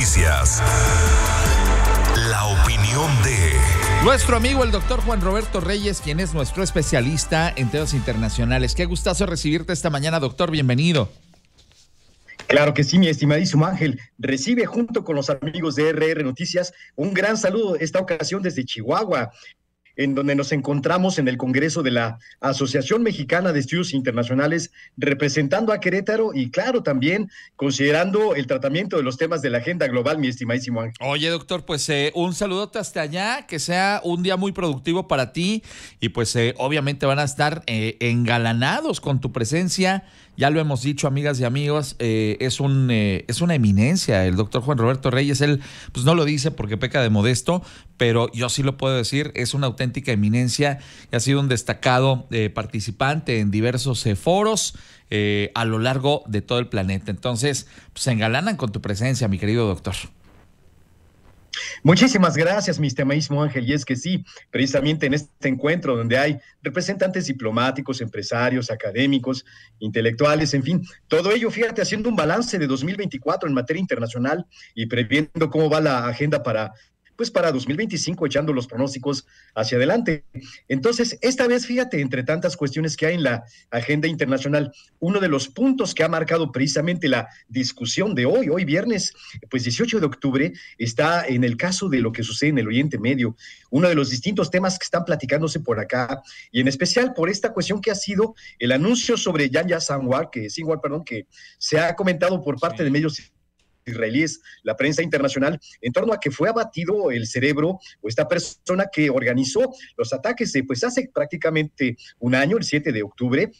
noticias. La opinión de... Nuestro amigo el doctor Juan Roberto Reyes, quien es nuestro especialista en temas internacionales. Qué gustazo recibirte esta mañana, doctor. Bienvenido. Claro que sí, mi estimadísimo Ángel. Recibe junto con los amigos de RR Noticias un gran saludo esta ocasión desde Chihuahua en donde nos encontramos en el Congreso de la Asociación Mexicana de Estudios Internacionales, representando a Querétaro y claro, también considerando el tratamiento de los temas de la agenda global, mi estimadísimo Oye, doctor, pues eh, un saludote hasta allá, que sea un día muy productivo para ti y pues eh, obviamente van a estar eh, engalanados con tu presencia. Ya lo hemos dicho, amigas y amigos, es, un, es una eminencia el doctor Juan Roberto Reyes. Él, pues no lo dice porque peca de modesto, pero yo sí lo puedo decir, es una auténtica eminencia y ha sido un destacado eh, participante en diversos eh, foros eh, a lo largo de todo el planeta. Entonces, pues, se engalanan con tu presencia, mi querido doctor. Muchísimas gracias, mi estimadísimo Ángel. Y es que sí, precisamente en este encuentro donde hay representantes diplomáticos, empresarios, académicos, intelectuales, en fin, todo ello, fíjate, haciendo un balance de 2024 en materia internacional y previendo cómo va la agenda para pues para 2025 echando los pronósticos hacia adelante. Entonces, esta vez, fíjate, entre tantas cuestiones que hay en la agenda internacional, uno de los puntos que ha marcado precisamente la discusión de hoy, hoy viernes, pues 18 de octubre, está en el caso de lo que sucede en el Oriente Medio, uno de los distintos temas que están platicándose por acá, y en especial por esta cuestión que ha sido el anuncio sobre Yaya Sanwar, que, es igual, perdón, que se ha comentado por parte de medios israelíes, la prensa internacional, en torno a que fue abatido el cerebro o esta persona que organizó los ataques, pues hace prácticamente un año, el 7 de octubre,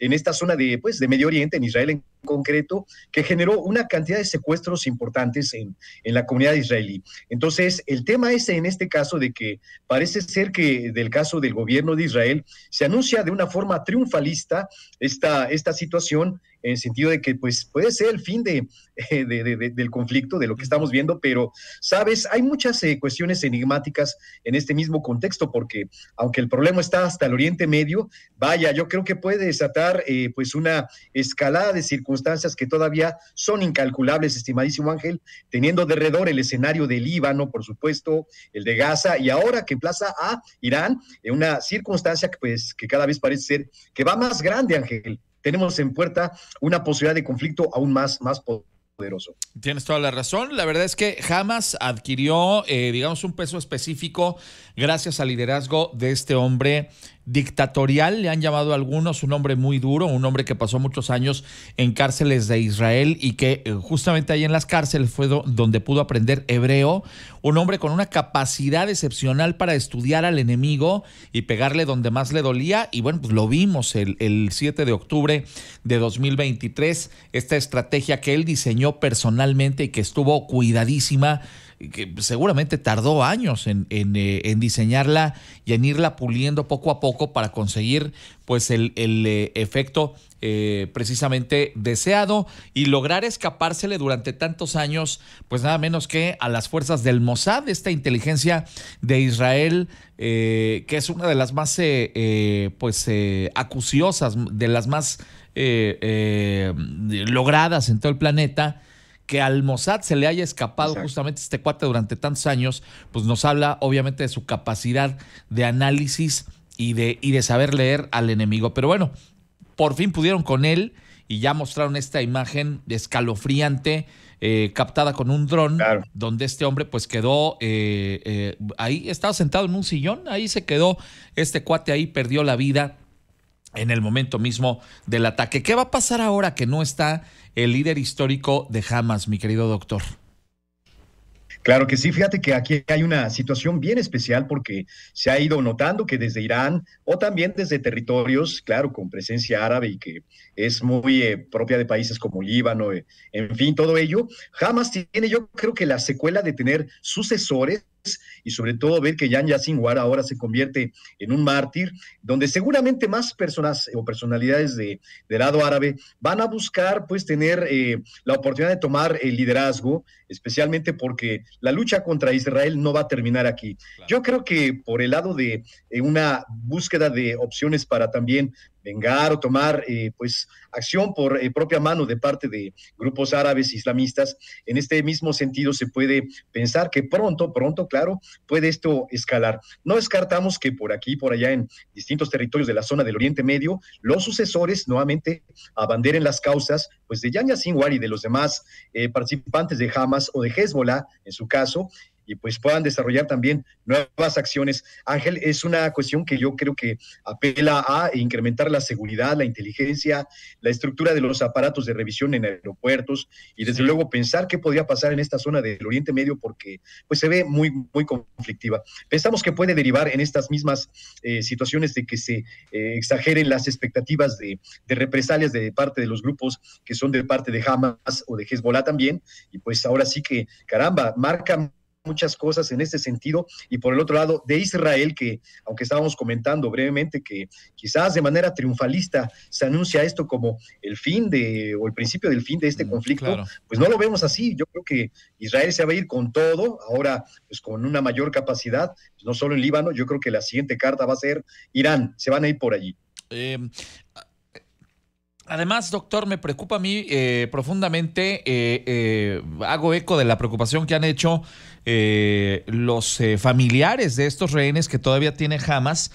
en esta zona de, pues, de Medio Oriente, en Israel en concreto, que generó una cantidad de secuestros importantes en, en, la comunidad israelí. Entonces, el tema es en este caso de que parece ser que del caso del gobierno de Israel se anuncia de una forma triunfalista esta, esta situación en el sentido de que pues puede ser el fin eh, de, del conflicto, de lo que estamos viendo, pero sabes, hay muchas eh, cuestiones enigmáticas en este mismo contexto, porque aunque el problema está hasta el Oriente Medio, vaya, yo creo que puede desatar eh, pues una escalada de circunstancias que todavía son incalculables, estimadísimo Ángel, teniendo alrededor el escenario del Líbano, por supuesto, el de Gaza, y ahora que emplaza a Irán, en una circunstancia que pues que cada vez parece ser que va más grande, Ángel tenemos en puerta una posibilidad de conflicto aún más, más poderoso. Tienes toda la razón. La verdad es que jamás adquirió, eh, digamos, un peso específico gracias al liderazgo de este hombre dictatorial, le han llamado a algunos, un hombre muy duro, un hombre que pasó muchos años en cárceles de Israel y que eh, justamente ahí en las cárceles fue donde pudo aprender hebreo, un hombre con una capacidad excepcional para estudiar al enemigo y pegarle donde más le dolía y bueno, pues lo vimos el, el 7 de octubre de 2023, esta estrategia que él diseñó personalmente y que estuvo cuidadísima que seguramente tardó años eh, en, diseñarla y en irla puliendo poco a poco para conseguir pues el, eh, efecto eh, precisamente deseado y lograr escapársele durante tantos años, pues nada menos que a las fuerzas del Mossad, esta inteligencia de Israel, que es una de las más pues acuciosas, de las más logradas en todo el planeta que al Mossad se le haya escapado justamente este cuate durante tantos años, pues nos habla obviamente de su capacidad de análisis y de, y de saber leer al enemigo. Pero bueno, por fin pudieron con él y ya mostraron esta imagen escalofriante. Eh, captada con un dron, donde este hombre pues quedó eh, eh, ahí, estaba sentado en un sillón, ahí se quedó este cuate ahí, perdió la vida en el momento mismo del ataque. ¿Qué va a pasar ahora que no está el líder histórico de Hamas, mi querido doctor. Claro que sí, fíjate que aquí hay una situación bien especial porque se ha ido notando que desde Irán o también desde territorios, claro, con presencia árabe y que es muy eh, propia de países como Líbano, eh, en fin, todo ello, Hamas tiene yo creo que la secuela de tener sucesores y sobre todo ver que Yan War ahora se convierte en un mártir, donde seguramente más personas o personalidades de, lado árabe van a buscar pues tener eh, la oportunidad de tomar el liderazgo, especialmente porque la lucha contra Israel no va a terminar aquí. Yo creo que por el lado de eh, una búsqueda de opciones para también vengar o tomar eh, pues acción por eh, propia mano de parte de grupos árabes islamistas. En este mismo sentido se puede pensar que pronto, pronto, claro, puede esto escalar. No descartamos que por aquí, por allá en distintos territorios de la zona del Oriente Medio, los sucesores nuevamente abanderen las causas pues de Yanya Sinwar y de los demás eh, participantes de Hamas o de Hezbollah en su caso y pues puedan desarrollar también nuevas acciones. Ángel, es una cuestión que yo creo que apela a incrementar la seguridad, la inteligencia, la estructura de los aparatos de revisión en aeropuertos y desde luego pensar qué podría pasar en esta zona del Oriente Medio porque pues se ve muy, muy conflictiva. Pensamos que puede derivar en estas mismas eh, situaciones de que se eh, exageren las expectativas de, de represalias de parte de los grupos que son de parte de Hamas o de Hezbollah también y pues ahora sí que caramba, marca muchas cosas en este sentido. Y por el otro lado, de Israel, que aunque estábamos comentando brevemente que quizás de manera triunfalista se anuncia esto como el fin de o el principio del fin de este mm, conflicto, pues no lo vemos así. Yo creo que Israel se va a ir con todo, ahora pues con una mayor capacidad, no solo en Líbano, yo creo que la siguiente carta va a ser Irán, se van a ir por allí. Eh, Además, doctor, me preocupa a mí eh, profundamente, eh, eh, hago eco de la preocupación que han hecho los familiares de estos rehenes que todavía tiene Hamas,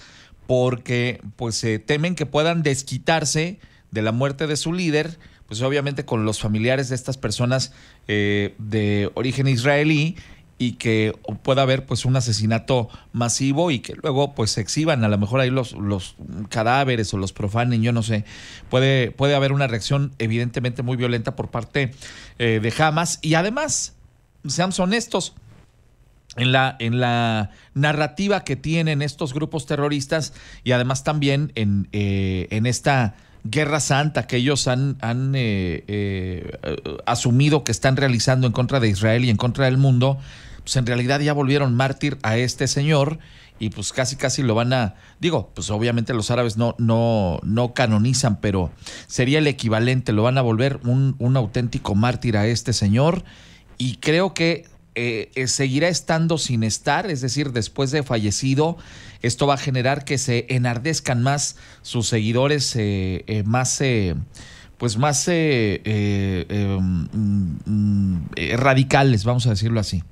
porque pues temen que puedan desquitarse de la muerte de su líder, pues obviamente con los familiares de estas personas de origen israelí y que pueda haber pues un asesinato masivo y que luego pues se exhiban a lo mejor ahí los, los cadáveres o los profanen, yo no sé. Puede, puede haber una reacción evidentemente muy violenta por parte eh, de Hamas y además, seamos honestos, en la, en la narrativa que tienen estos grupos terroristas y además también en, eh, esta guerra santa que ellos han, han eh, asumido que están realizando en contra de Israel y en contra del mundo, pues en realidad ya volvieron mártir a este señor y pues casi casi lo van a digo pues obviamente los árabes no no no canonizan pero sería el equivalente lo van a volver un, auténtico mártir a este señor y creo que eh, eh, seguirá estando sin estar, es decir, después de fallecido, esto va a generar que se enardezcan más sus seguidores, eh, más pues más mm, mm, radicales, vamos a decirlo así.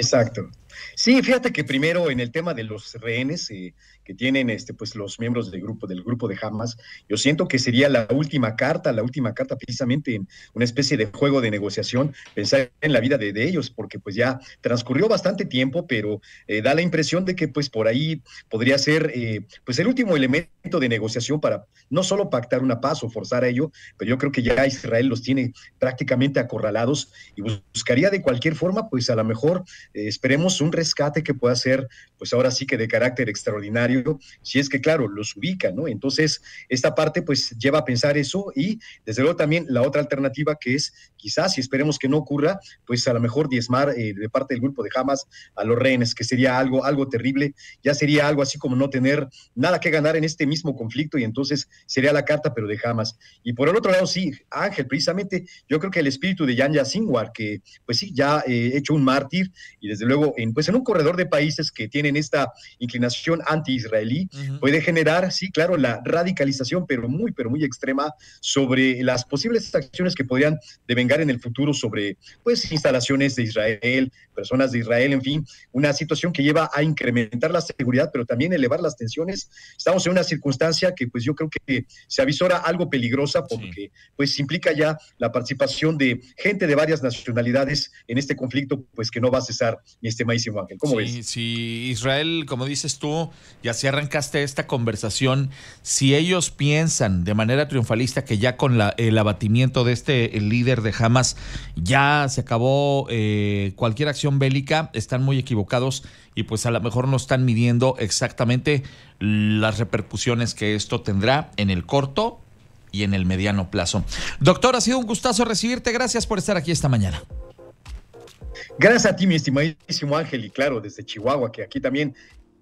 Exacto. Sí, fíjate que primero en el tema de los rehenes eh, que tienen este, pues, los miembros del grupo, del grupo de Hamas, yo siento que sería la última carta, la última carta precisamente en una especie de juego de negociación, pensar en la vida de, ellos, porque pues ya transcurrió bastante tiempo, pero eh, da la impresión de que pues por ahí podría ser eh, pues el último elemento de negociación para no solo pactar una paz o forzar a ello, pero yo creo que ya Israel los tiene prácticamente acorralados y buscaría de cualquier forma, pues a lo mejor esperemos pues, un rescate que pueda ser, pues ahora sí que de carácter extraordinario, si es que claro, los ubica, ¿no? Entonces, esta parte pues lleva a pensar eso y desde luego también la otra alternativa que es quizás, si esperemos que no ocurra, pues a lo mejor diezmar eh, de parte del grupo de Hamas a los rehenes, que sería algo, algo terrible, ya sería algo así como no tener nada que ganar en este mismo conflicto y entonces sería la carta, pero de Hamas. Y por el otro lado, sí, Ángel, precisamente, yo creo que el espíritu de Yan Yasinwar, que pues sí, ya he eh, hecho un mártir y desde luego en pues en un corredor de países que tienen esta inclinación anti-israelí, puede generar, sí, claro, la radicalización, pero muy, pero muy extrema sobre las posibles acciones que podrían devengar en el futuro sobre, pues, instalaciones de Israel, personas de Israel, en fin, una situación que lleva a incrementar la seguridad, pero también elevar las tensiones. Estamos en una circunstancia que, pues, yo creo que se avisora algo peligrosa porque, pues, implica ya la participación de gente de varias nacionalidades en este conflicto, pues, que no va a cesar, este este si Israel, como dices tú, ya si arrancaste esta conversación, si ellos piensan de manera triunfalista que ya con el abatimiento de este líder de Hamas ya se acabó eh, cualquier acción bélica, están muy equivocados y pues a lo mejor no están midiendo exactamente las repercusiones que esto tendrá en el corto y en el mediano plazo. Doctor, ha sido un gustazo recibirte. Gracias por estar aquí esta mañana. Gracias a ti, mi estimadísimo Ángel, y claro, desde Chihuahua, que aquí también,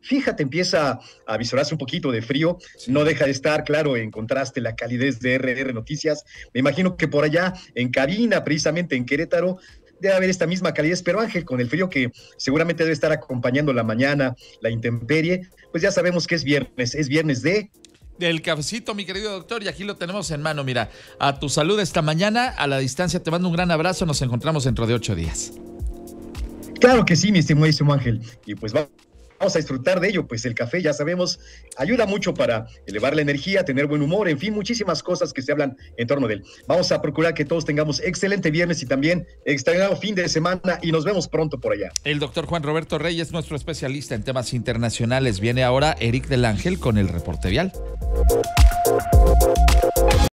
fíjate, empieza a visorarse un poquito de frío, no deja de estar, claro, en contraste la calidez de RR Noticias. Me imagino que por allá, en cabina, precisamente en Querétaro, debe haber esta misma calidez, pero Ángel, con el frío que seguramente debe estar acompañando la mañana, la intemperie, pues ya sabemos que es viernes, es viernes de... Del cafecito, mi querido doctor, y aquí lo tenemos en mano, mira, a tu salud esta mañana, a la distancia, te mando un gran abrazo, nos encontramos dentro de ocho días. Claro que sí, mi estimadísimo Ángel. Y pues vamos a disfrutar de ello, pues el café, ya sabemos, ayuda mucho para elevar la energía, tener buen humor, en fin, muchísimas cosas que se hablan en torno de él. Vamos a procurar que todos tengamos excelente viernes y también extraordinario fin de semana y nos vemos pronto por allá. El doctor Juan Roberto Reyes, nuestro especialista en temas internacionales, viene ahora Eric del Ángel con el reporte vial.